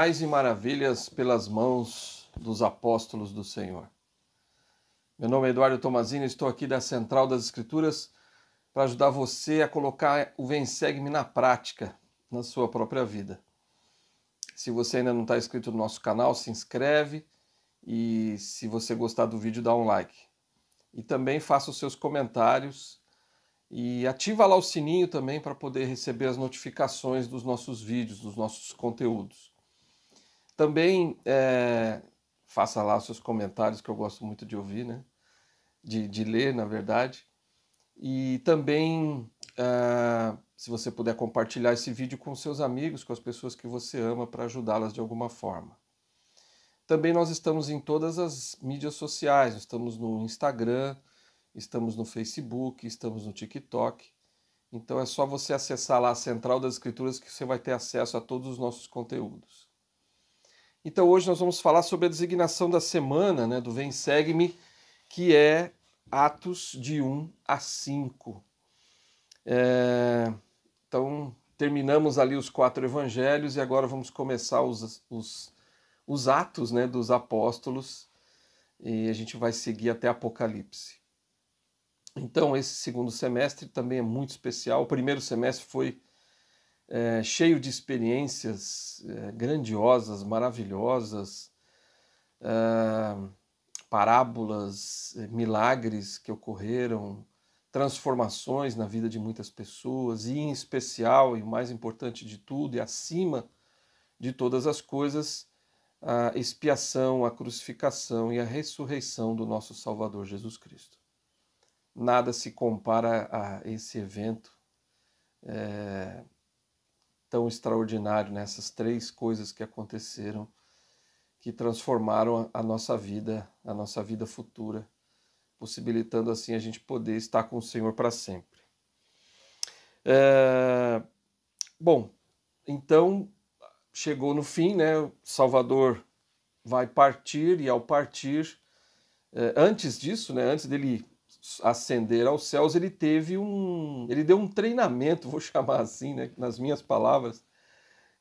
sinais e maravilhas pelas mãos dos apóstolos do Senhor. Meu nome é Eduardo Tomazini, estou aqui da Central das Escrituras para ajudar você a colocar o Vensegue-me na prática, na sua própria vida. Se você ainda não está inscrito no nosso canal, se inscreve e se você gostar do vídeo, dá um like. E também faça os seus comentários e ativa lá o sininho também para poder receber as notificações dos nossos vídeos, dos nossos conteúdos. Também é, faça lá os seus comentários, que eu gosto muito de ouvir, né? de, de ler, na verdade. E também, é, se você puder compartilhar esse vídeo com seus amigos, com as pessoas que você ama, para ajudá-las de alguma forma. Também nós estamos em todas as mídias sociais, estamos no Instagram, estamos no Facebook, estamos no TikTok. Então é só você acessar lá a Central das Escrituras que você vai ter acesso a todos os nossos conteúdos. Então hoje nós vamos falar sobre a designação da semana, né, do Vem Segue-me, que é Atos de 1 a 5. É... Então terminamos ali os quatro evangelhos e agora vamos começar os, os, os atos né, dos apóstolos e a gente vai seguir até Apocalipse. Então esse segundo semestre também é muito especial. O primeiro semestre foi é, cheio de experiências é, grandiosas, maravilhosas, é, parábolas, é, milagres que ocorreram, transformações na vida de muitas pessoas, e em especial, e o mais importante de tudo, e acima de todas as coisas, a expiação, a crucificação e a ressurreição do nosso Salvador Jesus Cristo. Nada se compara a esse evento é, tão extraordinário, nessas né? três coisas que aconteceram que transformaram a nossa vida, a nossa vida futura, possibilitando assim a gente poder estar com o Senhor para sempre. É... Bom, então chegou no fim, né? Salvador vai partir e ao partir, é, antes disso, né? Antes dele ascender aos céus, ele teve um, ele deu um treinamento, vou chamar assim, né, nas minhas palavras,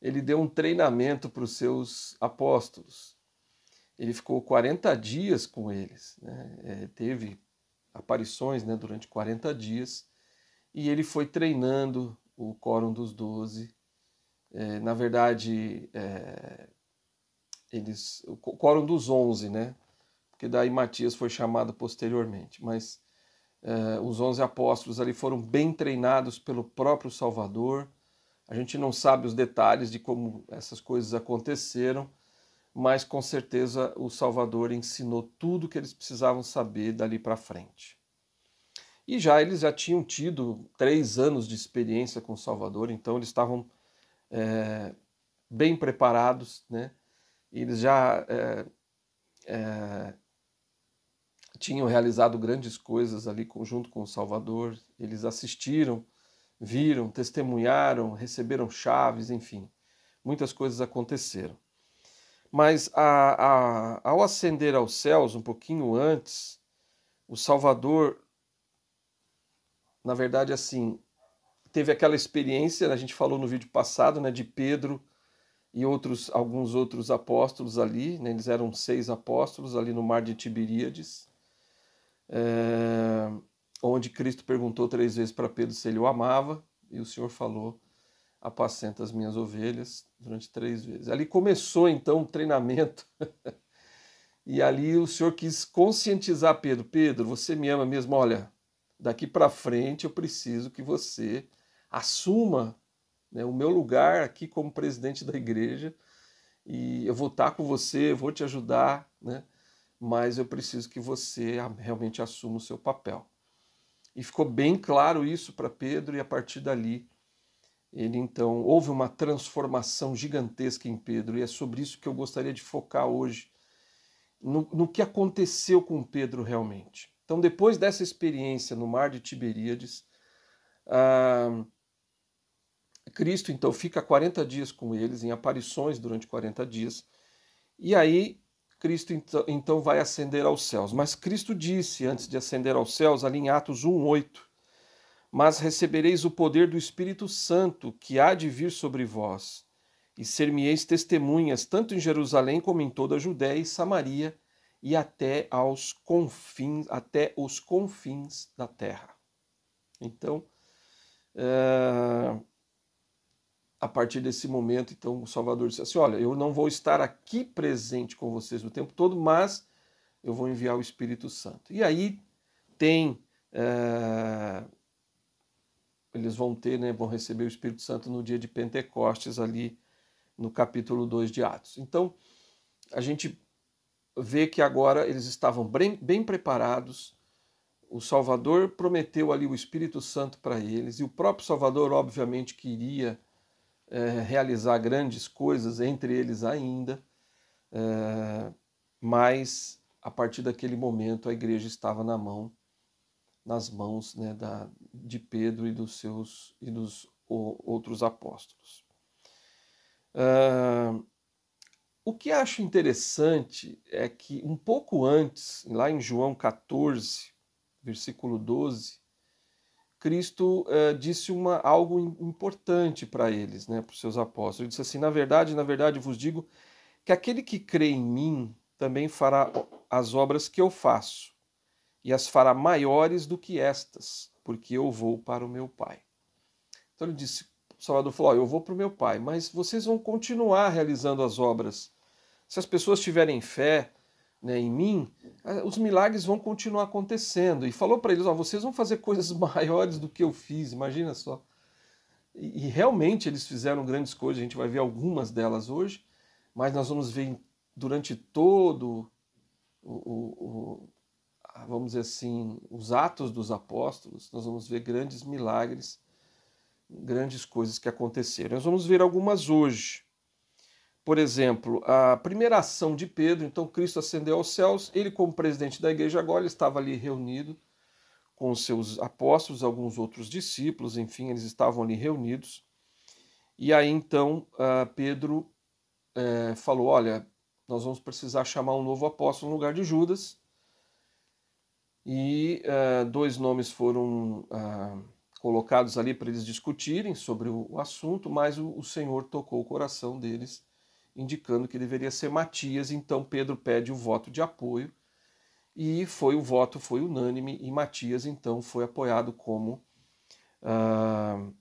ele deu um treinamento para os seus apóstolos. Ele ficou 40 dias com eles, né? é, teve aparições né, durante 40 dias, e ele foi treinando o quórum dos doze. É, na verdade, é, eles, o quórum dos onze, né? Porque daí Matias foi chamado posteriormente. Mas eh, os onze apóstolos ali foram bem treinados pelo próprio Salvador. A gente não sabe os detalhes de como essas coisas aconteceram, mas com certeza o Salvador ensinou tudo o que eles precisavam saber dali para frente. E já eles já tinham tido três anos de experiência com o Salvador, então eles estavam é, bem preparados, né? eles já é, é, tinham realizado grandes coisas ali junto com o Salvador. Eles assistiram, viram, testemunharam, receberam chaves, enfim, muitas coisas aconteceram. Mas a, a, ao ascender aos céus, um pouquinho antes, o Salvador, na verdade, assim, teve aquela experiência, a gente falou no vídeo passado, né, de Pedro e outros alguns outros apóstolos ali, né, eles eram seis apóstolos ali no mar de Tiberíades é, onde Cristo perguntou três vezes para Pedro se ele o amava, e o Senhor falou: Apacenta as minhas ovelhas, durante três vezes. Ali começou então o treinamento. e ali o Senhor quis conscientizar Pedro: Pedro, você me ama mesmo? Olha, daqui para frente eu preciso que você assuma né, o meu lugar aqui como presidente da igreja e eu vou estar com você, vou te ajudar, né? mas eu preciso que você realmente assuma o seu papel. E ficou bem claro isso para Pedro, e a partir dali, ele então houve uma transformação gigantesca em Pedro, e é sobre isso que eu gostaria de focar hoje, no, no que aconteceu com Pedro realmente. Então, depois dessa experiência no mar de Tiberíades, ah, Cristo então fica 40 dias com eles, em aparições durante 40 dias, e aí Cristo então vai ascender aos céus. Mas Cristo disse antes de ascender aos céus, ali em Atos 1:8, mas recebereis o poder do Espírito Santo, que há de vir sobre vós, e ser-me-eis testemunhas tanto em Jerusalém como em toda a Judéia e Samaria e até aos confins, até os confins da terra. Então, uh a partir desse momento, então, o Salvador disse assim: Olha, eu não vou estar aqui presente com vocês o tempo todo, mas eu vou enviar o Espírito Santo. E aí tem. É, eles vão ter, né, vão receber o Espírito Santo no dia de Pentecostes, ali no capítulo 2 de Atos. Então, a gente vê que agora eles estavam bem, bem preparados. O Salvador prometeu ali o Espírito Santo para eles, e o próprio Salvador, obviamente, queria é, realizar grandes coisas entre eles ainda, é, mas a partir daquele momento a igreja estava na mão, nas mãos né, da, de Pedro e dos seus e dos outros apóstolos. É, o que acho interessante é que um pouco antes, lá em João 14, versículo 12, Cristo eh, disse uma, algo importante para eles, né, para os seus apóstolos. Ele disse assim: Na verdade, na verdade vos digo que aquele que crê em mim também fará as obras que eu faço, e as fará maiores do que estas, porque eu vou para o meu Pai. Então ele disse: o Salvador falou: oh, Eu vou para o meu Pai, mas vocês vão continuar realizando as obras. Se as pessoas tiverem fé, né, em mim, os milagres vão continuar acontecendo. E falou para eles: ó, vocês vão fazer coisas maiores do que eu fiz, imagina só. E, e realmente eles fizeram grandes coisas, a gente vai ver algumas delas hoje, mas nós vamos ver durante todo o, o, o vamos dizer assim, os atos dos apóstolos, nós vamos ver grandes milagres, grandes coisas que aconteceram. Nós vamos ver algumas hoje por exemplo, a primeira ação de Pedro, então Cristo ascendeu aos céus, ele como presidente da igreja agora, estava ali reunido com os seus apóstolos, alguns outros discípulos, enfim, eles estavam ali reunidos. E aí então Pedro é, falou: Olha, nós vamos precisar chamar um novo apóstolo no lugar de Judas. E é, dois nomes foram ah, colocados ali para eles discutirem sobre o assunto, mas o Senhor tocou o coração deles indicando que deveria ser Matias, então Pedro pede o voto de apoio e foi o voto foi unânime e Matias então foi apoiado como uh,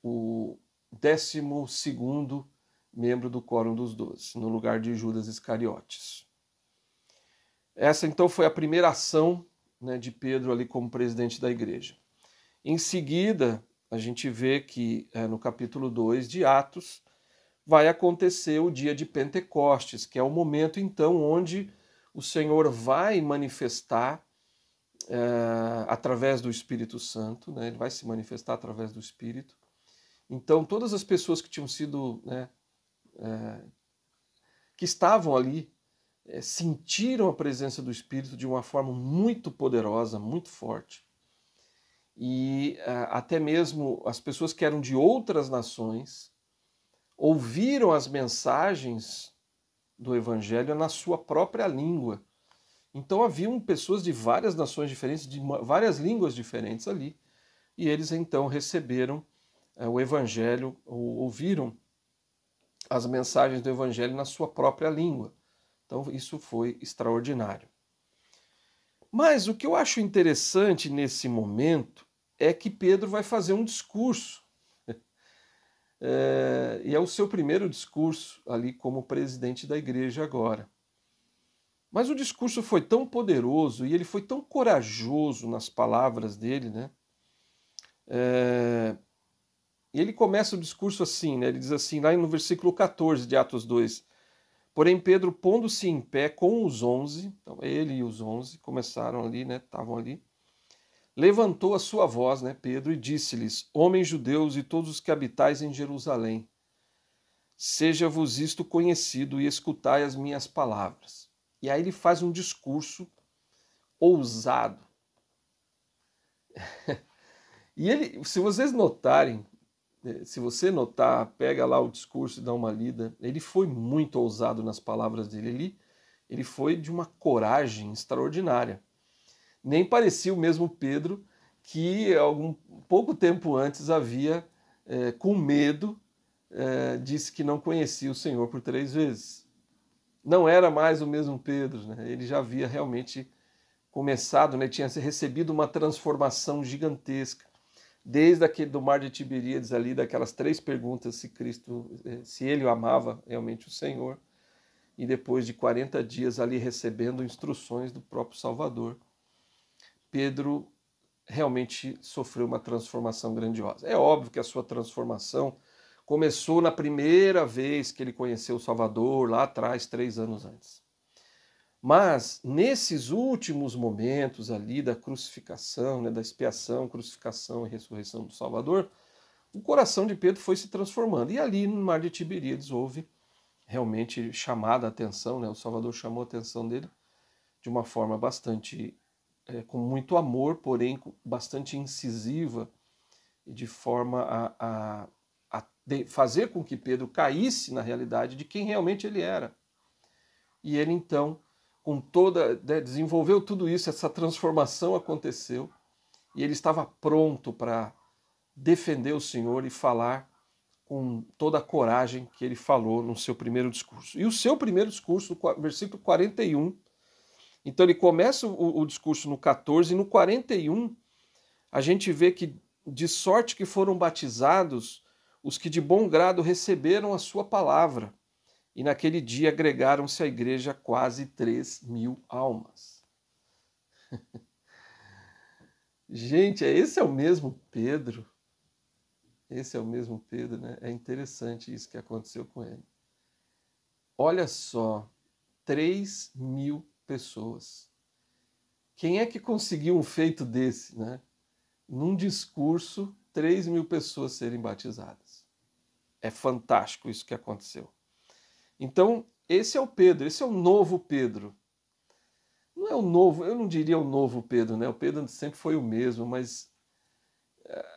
o 12 segundo membro do quórum dos doze, no lugar de Judas Iscariotes. Essa então foi a primeira ação né, de Pedro ali como presidente da igreja. Em seguida, a gente vê que é, no capítulo 2 de Atos, vai acontecer o dia de Pentecostes, que é o momento então onde o Senhor vai manifestar é, através do Espírito Santo, né? ele vai se manifestar através do Espírito. Então, todas as pessoas que tinham sido, né, é, que estavam ali, é, sentiram a presença do Espírito de uma forma muito poderosa, muito forte. E até mesmo as pessoas que eram de outras nações ouviram as mensagens do Evangelho na sua própria língua. Então haviam pessoas de várias nações diferentes, de várias línguas diferentes ali, e eles então receberam é, o Evangelho, ou ouviram as mensagens do Evangelho na sua própria língua. Então isso foi extraordinário. Mas o que eu acho interessante nesse momento é que Pedro vai fazer um discurso é, e é o seu primeiro discurso ali como presidente da igreja agora. Mas o discurso foi tão poderoso e ele foi tão corajoso nas palavras dele, né? É, ele começa o discurso assim, né? Ele diz assim, lá no versículo 14 de Atos 2. Porém, Pedro, pondo-se em pé com os onze, então ele e os onze começaram ali, né? Estavam ali. Levantou a sua voz, né, Pedro, e disse-lhes: Homens judeus e todos os que habitais em Jerusalém, seja-vos isto conhecido e escutai as minhas palavras. E aí ele faz um discurso ousado. e ele, se vocês notarem, eh, se você notar, pega lá o discurso e dá uma lida, ele foi muito ousado nas palavras dele. Ele, ele foi de uma coragem extraordinária nem parecia o mesmo Pedro que algum pouco tempo antes havia, é, com medo, é, disse que não conhecia o Senhor por três vezes. Não era mais o mesmo Pedro, né? ele já havia realmente começado, né? tinha recebido uma transformação gigantesca. Desde aquele do mar de Tiberíades ali, daquelas três perguntas se Cristo, é, se ele amava realmente o Senhor, e depois de 40 dias ali recebendo instruções do próprio Salvador Pedro realmente sofreu uma transformação grandiosa. É óbvio que a sua transformação começou na primeira vez que ele conheceu o Salvador, lá atrás, três anos antes. Mas nesses últimos momentos ali da crucificação, né, da expiação, crucificação e ressurreição do Salvador, o coração de Pedro foi se transformando. E ali no Mar de Tiberíades houve realmente chamada a atenção, né, o Salvador chamou a atenção dele de uma forma bastante é, com muito amor, porém bastante incisiva, e de forma a, a, a fazer com que Pedro caísse na realidade de quem realmente ele era. E ele então, com toda, né, desenvolveu tudo isso, essa transformação aconteceu, e ele estava pronto para defender o Senhor e falar com toda a coragem que ele falou no seu primeiro discurso. E o seu primeiro discurso, versículo 41, então ele começa o, o discurso no 14 e no 41 a gente vê que de sorte que foram batizados os que de bom grado receberam a sua palavra. E naquele dia agregaram-se à igreja quase 3 mil almas. gente, é, esse é o mesmo Pedro. Esse é o mesmo Pedro, né? É interessante isso que aconteceu com ele. Olha só, 3 mil pessoas. Quem é que conseguiu um feito desse, né? Num discurso, 3 mil pessoas serem batizadas. É fantástico isso que aconteceu. Então, esse é o Pedro, esse é o novo Pedro. Não é o novo, eu não diria o novo Pedro, né? O Pedro sempre foi o mesmo, mas eh,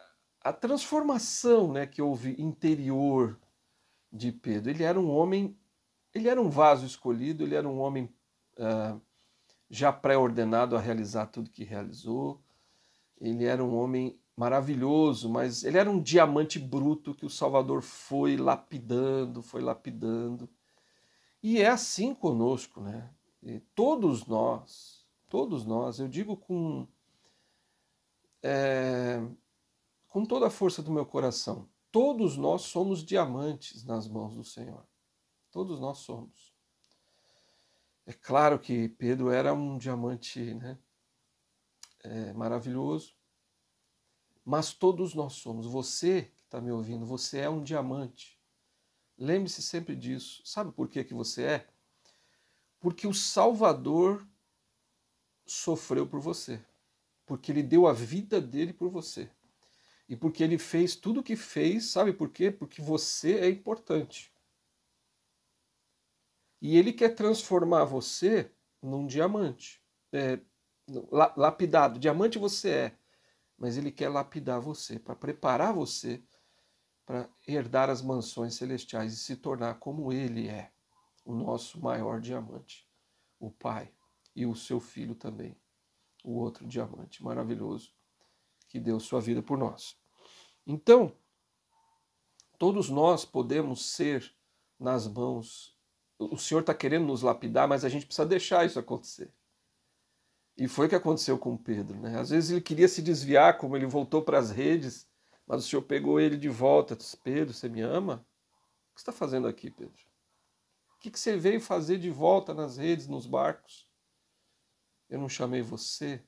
a transformação né, que houve interior de Pedro. Ele era um homem, ele era um vaso escolhido, ele era um homem ah, já pré-ordenado a realizar tudo que realizou. Ele era um homem maravilhoso, mas ele era um diamante bruto que o Salvador foi lapidando, foi lapidando. E é assim conosco, né? E todos nós, todos nós, eu digo com, é, com toda a força do meu coração, todos nós somos diamantes nas mãos do Senhor. Todos nós somos. É claro que Pedro era um diamante né, é, maravilhoso, mas todos nós somos. Você que está me ouvindo, você é um diamante. Lembre-se sempre disso. Sabe por que, que você é? Porque o Salvador sofreu por você, porque ele deu a vida dele por você. E porque ele fez tudo o que fez, sabe por quê? Porque você é importante. E ele quer transformar você num diamante. É, lapidado. Diamante você é, mas ele quer lapidar você, para preparar você para herdar as mansões celestiais e se tornar como ele é, o nosso maior diamante, o Pai e o seu filho também, o outro diamante maravilhoso que deu sua vida por nós. Então, todos nós podemos ser nas mãos o Senhor está querendo nos lapidar, mas a gente precisa deixar isso acontecer. E foi o que aconteceu com Pedro. Né? Às vezes ele queria se desviar, como ele voltou para as redes, mas o Senhor pegou ele de volta. Disse, Pedro, você me ama? O que você está fazendo aqui, Pedro? O que você veio fazer de volta nas redes, nos barcos? Eu não chamei você.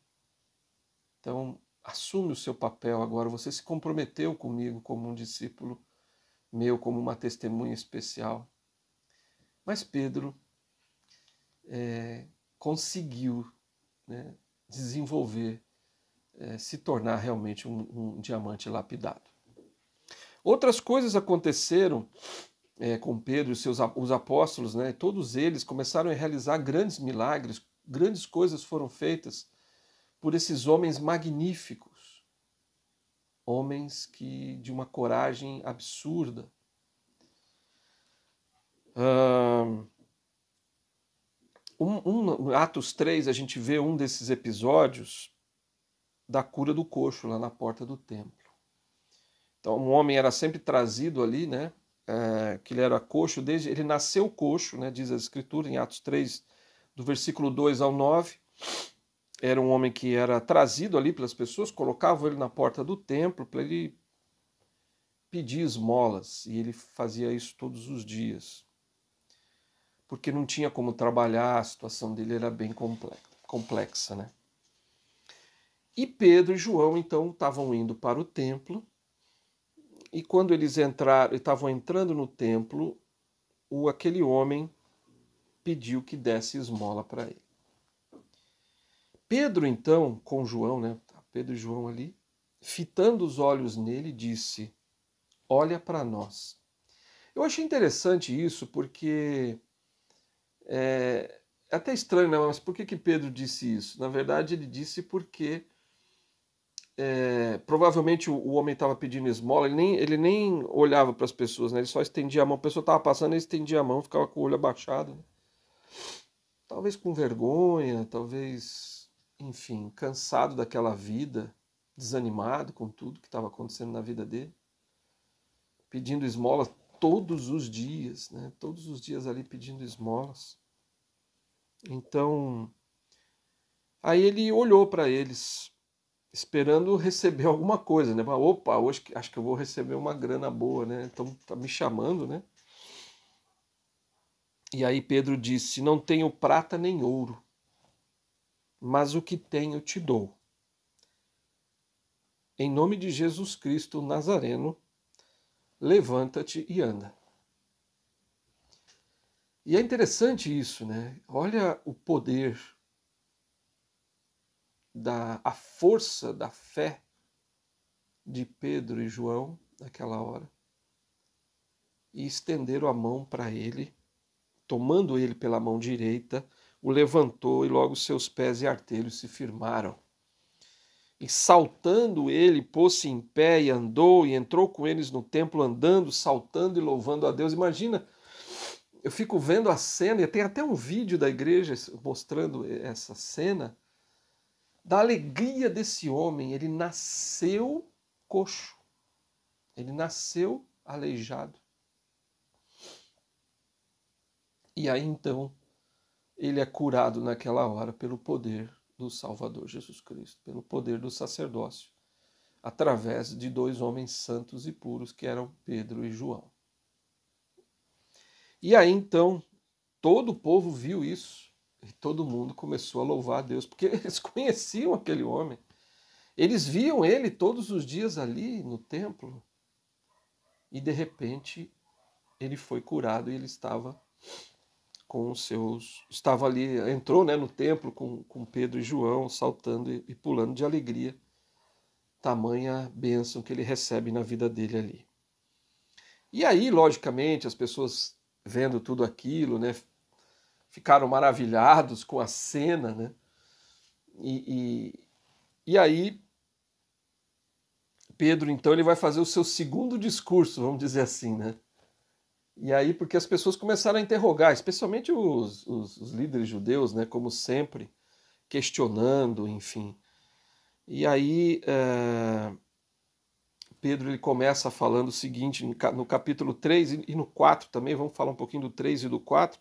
Então, assume o seu papel agora. Você se comprometeu comigo como um discípulo meu, como uma testemunha especial. Mas Pedro é, conseguiu né, desenvolver, é, se tornar realmente um, um, diamante lapidado. Outras coisas aconteceram é, com Pedro e seus os apóstolos, né, todos eles começaram a realizar grandes milagres, grandes coisas foram feitas por esses homens magníficos, homens que de uma coragem absurda, Uh, um, um, Atos 3, a gente vê um desses episódios da cura do coxo lá na porta do templo. Então, um homem era sempre trazido ali, né? É, que ele era coxo, desde ele nasceu coxo, né, diz a escritura em Atos 3, do versículo 2 ao 9. Era um homem que era trazido ali pelas pessoas, colocavam ele na porta do templo para ele pedir esmolas, e ele fazia isso todos os dias porque não tinha como trabalhar, a situação dele era bem complexa. Né? E Pedro e João, então, estavam indo para o templo, e quando eles entraram, estavam entrando no templo, o, aquele homem pediu que desse esmola para ele. Pedro, então, com João, né? Tá, Pedro e João ali, fitando os olhos nele, disse: Olha para nós. Eu achei interessante isso porque é, é até estranho, né? mas por que, que Pedro disse isso? Na verdade, ele disse porque é, provavelmente o, o homem estava pedindo esmola, ele nem, ele nem olhava para as pessoas, né? ele só estendia a mão. A pessoa estava passando, ele estendia a mão, ficava com o olho abaixado. Né? Talvez com vergonha, talvez, enfim, cansado daquela vida, desanimado com tudo que estava acontecendo na vida dele, pedindo esmola todos os dias, né? todos os dias ali pedindo esmolas. Então, aí ele olhou para eles, esperando receber alguma coisa, né? Opa, hoje acho que eu vou receber uma grana boa, né? Então tá me chamando, né? E aí Pedro disse: Não tenho prata nem ouro, mas o que tenho te dou. Em nome de Jesus Cristo Nazareno, levanta-te e anda. E é interessante isso, né? Olha o poder da a força da fé de Pedro e João naquela hora. E estenderam a mão para ele, tomando ele pela mão direita, o levantou e logo seus pés e artelhos se firmaram. E saltando ele, pôs-se em pé e andou, e entrou com eles no templo andando, saltando e louvando a Deus. Imagina, eu fico vendo a cena, e tem até um vídeo da igreja mostrando essa cena, da alegria desse homem. Ele nasceu coxo, ele nasceu aleijado. E aí então ele é curado naquela hora pelo poder do Salvador Jesus Cristo, pelo poder do sacerdócio, através de dois homens santos e puros que eram Pedro e João. E aí então, todo o povo viu isso e todo mundo começou a louvar a Deus, porque eles conheciam aquele homem. Eles viam ele todos os dias ali no templo. E de repente ele foi curado e ele estava com os seus. Estava ali, entrou né, no templo com, com Pedro e João, saltando e, e pulando de alegria. Tamanha bênção que ele recebe na vida dele ali. E aí, logicamente, as pessoas vendo tudo aquilo, né, ficaram maravilhados com a cena, né? E, e, e, aí Pedro então ele vai fazer o seu segundo discurso, vamos dizer assim, né? E aí, porque as pessoas começaram a interrogar, especialmente os, os, os líderes judeus, né, como sempre, questionando, enfim. E aí, é... Pedro ele começa falando o seguinte, no capítulo 3 e no 4 também, vamos falar um pouquinho do 3 e do 4,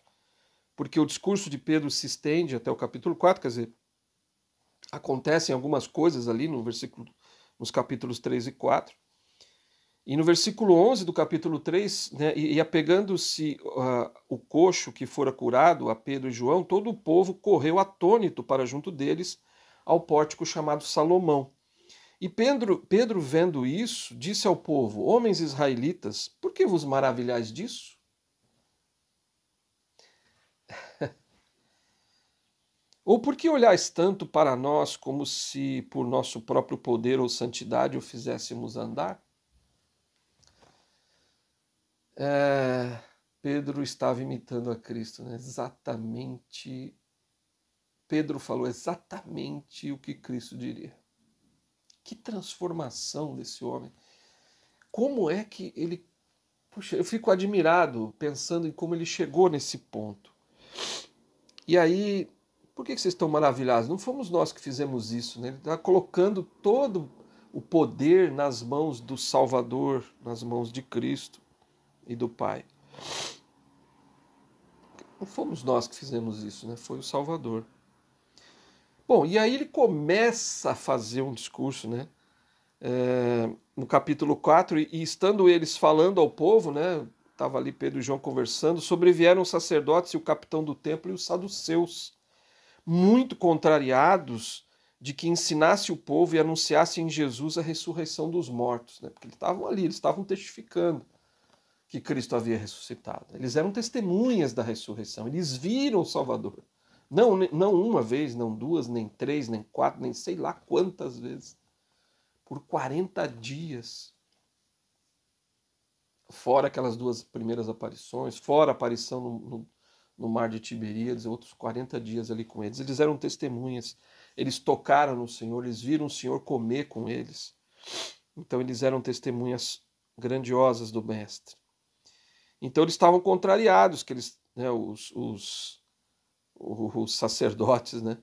porque o discurso de Pedro se estende até o capítulo 4, quer dizer, acontecem algumas coisas ali no versículo, nos capítulos 3 e 4. E no versículo 11 do capítulo 3, né, e, e apegando-se uh, o coxo que fora curado a Pedro e João, todo o povo correu atônito para junto deles ao pórtico chamado Salomão. E Pedro, Pedro, vendo isso, disse ao povo: Homens israelitas, por que vos maravilhais disso? ou por que olhais tanto para nós como se por nosso próprio poder ou santidade o fizéssemos andar? É, Pedro estava imitando a Cristo, né? Exatamente. Pedro falou exatamente o que Cristo diria. Que transformação desse homem. Como é que ele. Puxa, eu fico admirado pensando em como ele chegou nesse ponto. E aí, por que vocês estão maravilhados? Não fomos nós que fizemos isso, né? Ele está colocando todo o poder nas mãos do Salvador, nas mãos de Cristo e do Pai. Não fomos nós que fizemos isso, né? Foi o Salvador. Bom, e aí ele começa a fazer um discurso, né? É, no capítulo 4, e, e estando eles falando ao povo, né? Estava ali Pedro e João conversando, sobrevieram os sacerdotes e o capitão do templo e os saduceus, muito contrariados de que ensinasse o povo e anunciasse em Jesus a ressurreição dos mortos, né? Porque eles estavam ali, eles estavam testificando que Cristo havia ressuscitado. Eles eram testemunhas da ressurreição, eles viram o Salvador. Não, não uma vez, não duas, nem três, nem quatro, nem sei lá quantas vezes. Por 40 dias. Fora aquelas duas primeiras aparições, fora a aparição no, no, no mar de Tiberíades, outros 40 dias ali com eles. Eles eram testemunhas, eles tocaram no Senhor, eles viram o Senhor comer com eles. Então eles eram testemunhas grandiosas do Mestre. Então eles estavam contrariados, que eles, né, os, os, os sacerdotes, né?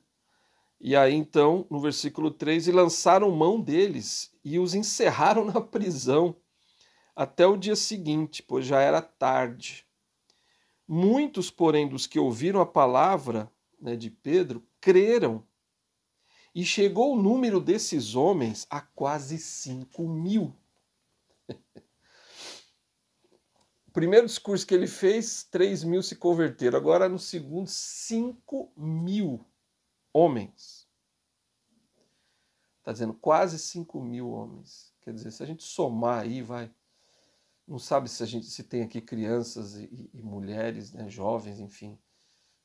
E aí então, no versículo 3, e lançaram mão deles e os encerraram na prisão até o dia seguinte, pois já era tarde. Muitos, porém, dos que ouviram a palavra né, de Pedro, creram. E chegou o número desses homens a quase cinco mil. primeiro discurso que ele fez, 3 mil se converteram. Agora, no segundo, 5 mil homens. Está dizendo quase 5 mil homens. Quer dizer, se a gente somar aí, vai. Não sabe se a gente se tem aqui crianças e, e mulheres, né, jovens, enfim.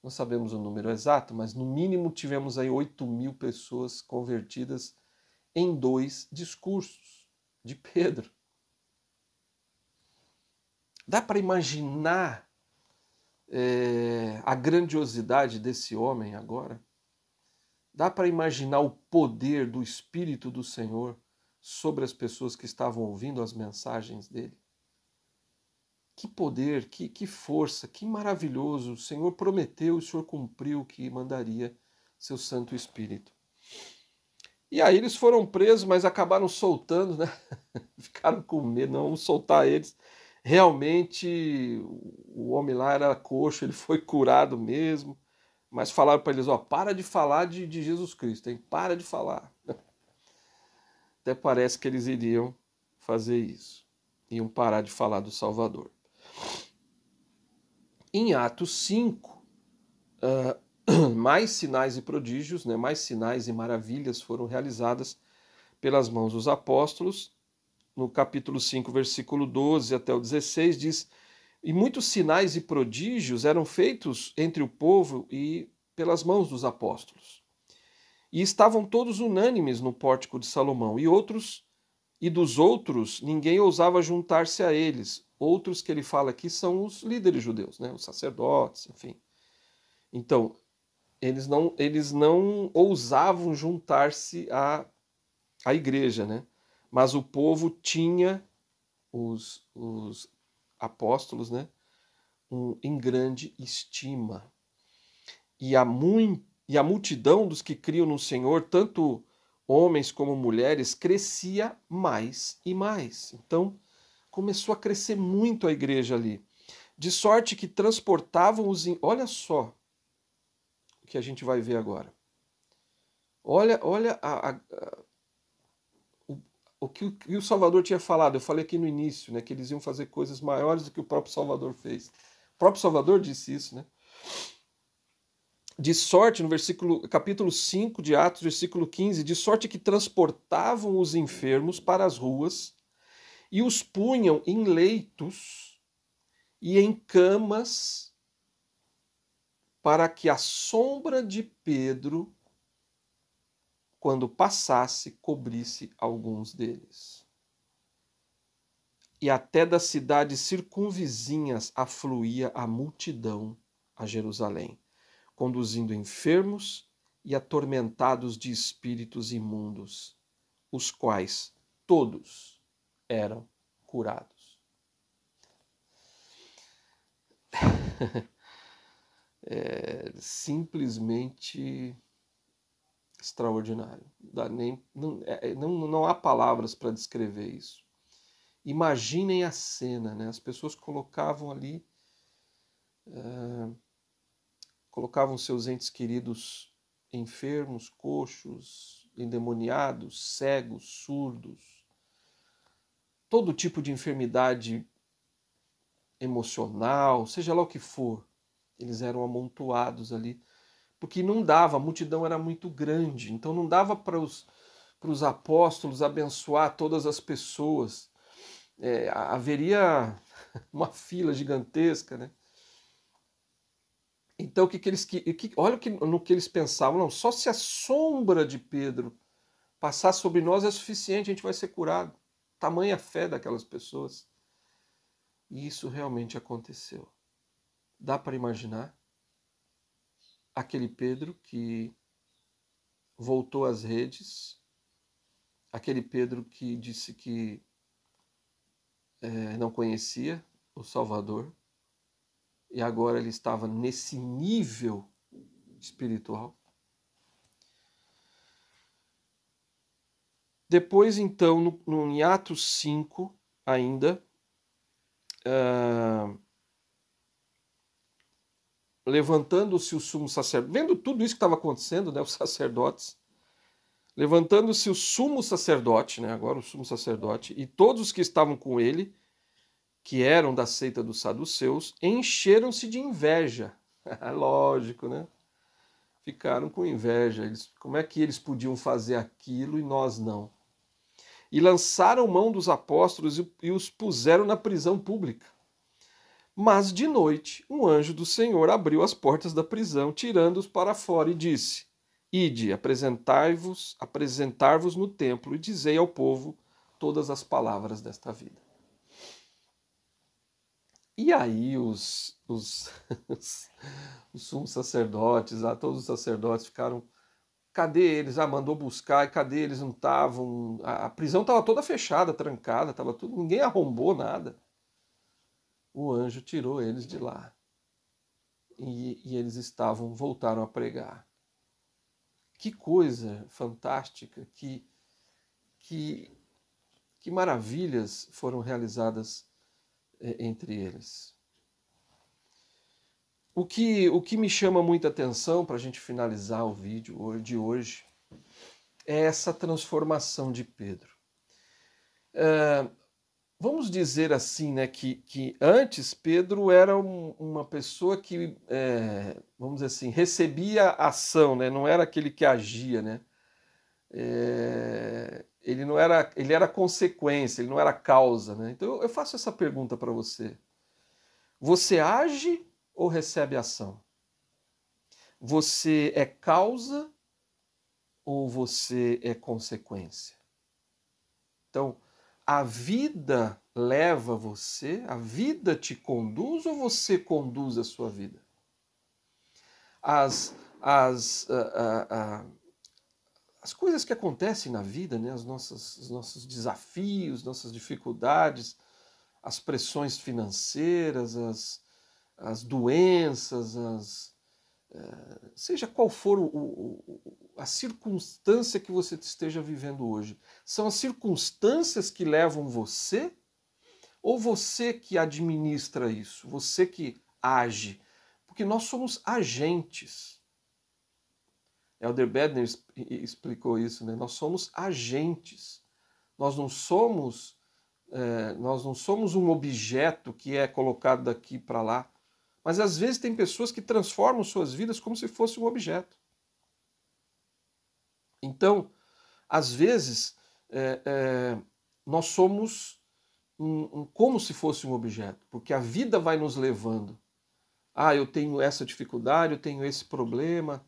Não sabemos o número exato, mas no mínimo tivemos aí 8 mil pessoas convertidas em dois discursos de Pedro. Dá para imaginar é, a grandiosidade desse homem agora? Dá para imaginar o poder do Espírito do Senhor sobre as pessoas que estavam ouvindo as mensagens dele? Que poder, que, que força, que maravilhoso! O Senhor prometeu, o Senhor cumpriu que mandaria seu Santo Espírito. E aí eles foram presos, mas acabaram soltando, né? Ficaram com medo, não vamos soltar eles realmente o homem lá era coxo, ele foi curado mesmo. Mas falaram para eles: ó, para de falar de, de Jesus Cristo, hein? Para de falar. Até parece que eles iriam fazer isso, iam parar de falar do Salvador. Em Atos 5, uh, ah, mais sinais e prodígios, né, mais sinais e maravilhas foram realizadas pelas mãos dos apóstolos, no capítulo 5, versículo 12 até o 16, diz: E muitos sinais e prodígios eram feitos entre o povo e pelas mãos dos apóstolos. E estavam todos unânimes no pórtico de Salomão, e outros e dos outros ninguém ousava juntar-se a eles. Outros que ele fala aqui são os líderes judeus, né? os sacerdotes, enfim. Então, eles não, eles não ousavam juntar-se à, à igreja, né? Mas o povo tinha os, os apóstolos né, um, em grande estima. E a, e a multidão dos que criam no Senhor, tanto homens como mulheres, crescia mais e mais. Então, começou a crescer muito a igreja ali. De sorte que transportavam os. Olha só o que a gente vai ver agora. Olha, olha a, a o que, o Salvador tinha falado, eu falei aqui no início, né, que eles iam fazer coisas maiores do que o próprio Salvador fez. O próprio Salvador disse isso, né? De sorte, no versículo, capítulo 5 de Atos, versículo 15, de sorte que transportavam os enfermos para as ruas e os punham em leitos e em camas para que a sombra de Pedro quando passasse, cobrisse alguns deles. E até das cidades circunvizinhas afluía a multidão a Jerusalém, conduzindo enfermos e atormentados de espíritos imundos, os quais todos eram curados. é, simplesmente extraordinário. Dá nem, não, é, é não, não há palavras para descrever isso. Imaginem a cena, né? As pessoas colocavam ali, eh, colocavam seus entes queridos enfermos, coxos, endemoniados, cegos, surdos, todo tipo de enfermidade emocional, seja lá o que for, eles eram amontoados ali porque não dava, a multidão era muito grande, então não dava para os, para os apóstolos abençoar todas as pessoas. É, haveria uma fila gigantesca, né? Então o que, que eles que, olha que, no que eles pensavam, não, só se a sombra de Pedro passar sobre nós é suficiente, a gente vai ser curado. Tamanha fé daquelas pessoas. E isso realmente aconteceu. Dá para imaginar? aquele Pedro que voltou às redes, aquele Pedro que disse que é, não conhecia o Salvador e agora ele estava nesse nível espiritual. Depois, então, no, no em Atos 5, ainda, uh, levantando-se o sumo sacerdote, vendo tudo isso que estava acontecendo, né, os sacerdotes, levantando-se o sumo sacerdote, né, agora o sumo sacerdote, e todos os que estavam com ele, que eram da seita dos saduceus, encheram-se de inveja. Lógico, né? Ficaram com inveja. Eles, como é que eles podiam fazer aquilo e nós não? E lançaram mão dos apóstolos e, e os puseram na prisão pública mas de noite, um anjo do Senhor abriu as portas da prisão, tirando-os para fora, e disse: Ide, apresentai-vos, apresentar-vos no templo, e dizei ao povo todas as palavras desta vida. E aí os, os, os, sumos sacerdotes, ah, todos os sacerdotes ficaram. Cadê eles? Ah, mandou buscar, e cadê eles? Não estavam. A, a prisão estava toda fechada, trancada, tava tudo, ninguém arrombou nada o anjo tirou eles de lá. E, e eles estavam, voltaram a pregar. Que coisa fantástica, que, que, que maravilhas foram realizadas é, entre eles. O que, o que me chama muita atenção para a gente finalizar o vídeo de hoje é essa transformação de Pedro. Uh, vamos dizer assim, né, que, que antes Pedro era um, uma pessoa que, é, vamos dizer assim, recebia ação, né, não era aquele que agia, né? É, ele não era, ele era consequência, ele não era causa, né? Então eu, eu faço essa pergunta para você: você age ou recebe ação? Você é causa ou você é consequência? Então a vida leva você, a vida te conduz ou você conduz a sua vida? As, as, ah, ah, ah, as coisas que acontecem na vida, né? as nossas, os nossos desafios, nossas dificuldades, as pressões financeiras, as, as doenças, as, eh, seja qual for o, o, a circunstância que você esteja vivendo hoje, são as circunstâncias que levam você ou você que administra isso, você que age? Porque nós somos agentes. Elder Bedner explicou isso, né? Nós somos agentes. Nós não somos, é, nós não somos um objeto que é colocado daqui para lá. Mas às vezes tem pessoas que transformam suas vidas como se fosse um objeto. Então, às vezes, é, é, nós somos um, um, como se fosse um objeto, porque a vida vai nos levando. Ah, eu tenho essa dificuldade, eu tenho esse problema.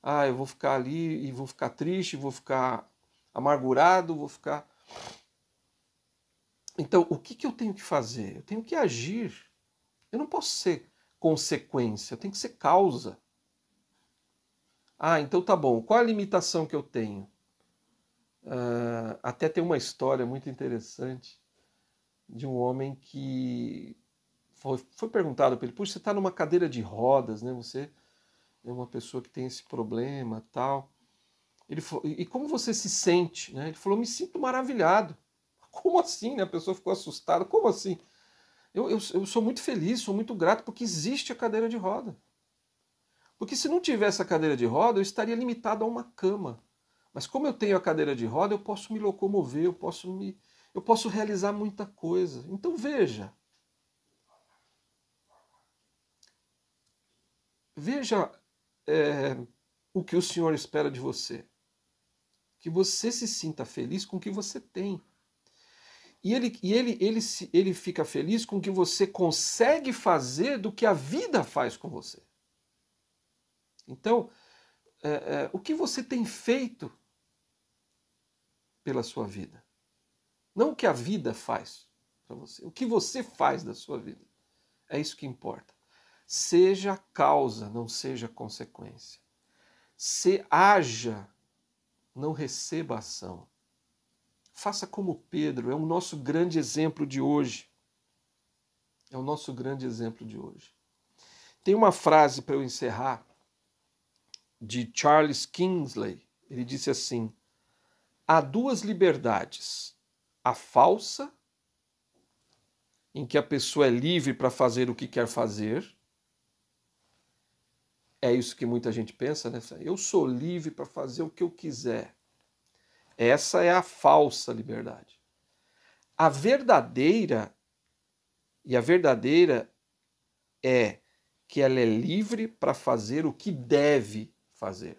Ah, eu vou ficar ali e vou ficar triste, vou ficar amargurado, vou ficar. Então, o que, que eu tenho que fazer? Eu tenho que agir. Eu não posso ser consequência, tem que ser causa. Ah, então tá bom. Qual a limitação que eu tenho? Uh, até tem uma história muito interessante de um homem que foi, foi perguntado para ele: Puxa, você está numa cadeira de rodas, né? Você é uma pessoa que tem esse problema tal. Ele falou, e como você se sente? Né? Ele falou: Me sinto maravilhado. Como assim? Né? A pessoa ficou assustada: Como assim? Eu, eu, eu sou muito feliz, sou muito grato porque existe a cadeira de roda. Porque se não tivesse a cadeira de roda, eu estaria limitado a uma cama. Mas como eu tenho a cadeira de roda, eu posso me locomover, eu posso me eu posso realizar muita coisa. Então veja. Veja é, o que o Senhor espera de você. Que você se sinta feliz com o que você tem. E ele, e ele, ele, ele fica feliz com o que você consegue fazer do que a vida faz com você. Então, é, é, o que você tem feito pela sua vida? Não o que a vida faz para você, o que você faz da sua vida. É isso que importa. Seja causa, não seja consequência. Se haja, não receba ação. Faça como Pedro, é o nosso grande exemplo de hoje. É o nosso grande exemplo de hoje. Tem uma frase para eu encerrar de Charles Kingsley. Ele disse assim: Há duas liberdades, a falsa, em que a pessoa é livre para fazer o que quer fazer, é isso que muita gente pensa, né? Eu sou livre para fazer o que eu quiser. Essa é a falsa liberdade. A verdadeira, e a verdadeira é que ela é livre para fazer o que deve fazer.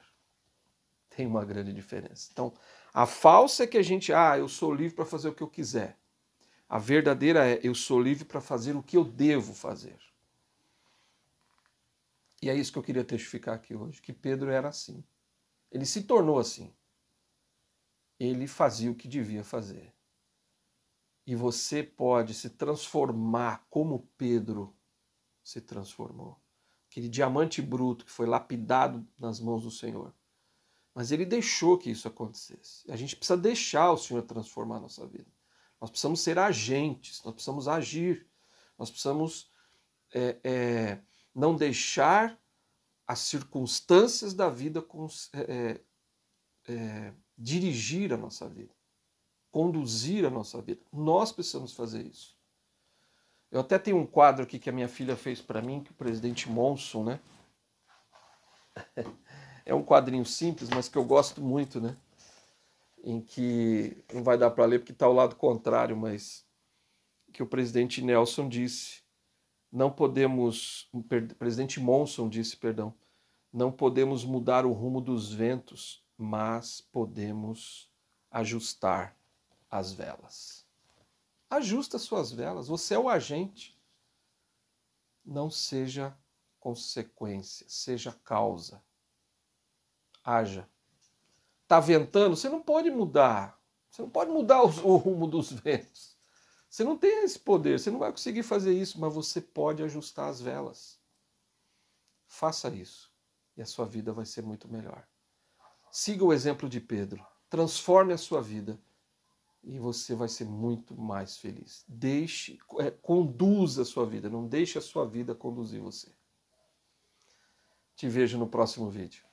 Tem uma grande diferença. Então, a falsa é que a gente, ah, eu sou livre para fazer o que eu quiser. A verdadeira é, eu sou livre para fazer o que eu devo fazer. E é isso que eu queria testificar aqui hoje, que Pedro era assim. Ele se tornou assim ele fazia o que devia fazer. E você pode se transformar como Pedro se transformou. Aquele diamante bruto que foi lapidado nas mãos do Senhor. Mas ele deixou que isso acontecesse. A gente precisa deixar o Senhor transformar a nossa vida. Nós precisamos ser agentes, nós precisamos agir, nós precisamos é, é, não deixar as circunstâncias da vida com, é, é, é dirigir a nossa vida, conduzir a nossa vida. Nós precisamos fazer isso. Eu até tenho um quadro aqui que a minha filha fez para mim, que o presidente Monson, né? É um quadrinho simples, mas que eu gosto muito, né? Em que não vai dar para ler porque está ao lado contrário, mas que o presidente Nelson disse: não podemos, presidente Monson disse, perdão, não podemos mudar o rumo dos ventos, mas podemos ajustar as velas. Ajusta suas velas, você é o agente. Não seja consequência, seja causa. Haja. Tá ventando, você não pode mudar. Você não pode mudar o rumo dos ventos. Você não tem esse poder, você não vai conseguir fazer isso, mas você pode ajustar as velas. Faça isso e a sua vida vai ser muito melhor. Siga o exemplo de Pedro. Transforme a sua vida e você vai ser muito mais feliz. Deixe, é, conduza a sua vida, não deixe a sua vida conduzir você. Te vejo no próximo vídeo.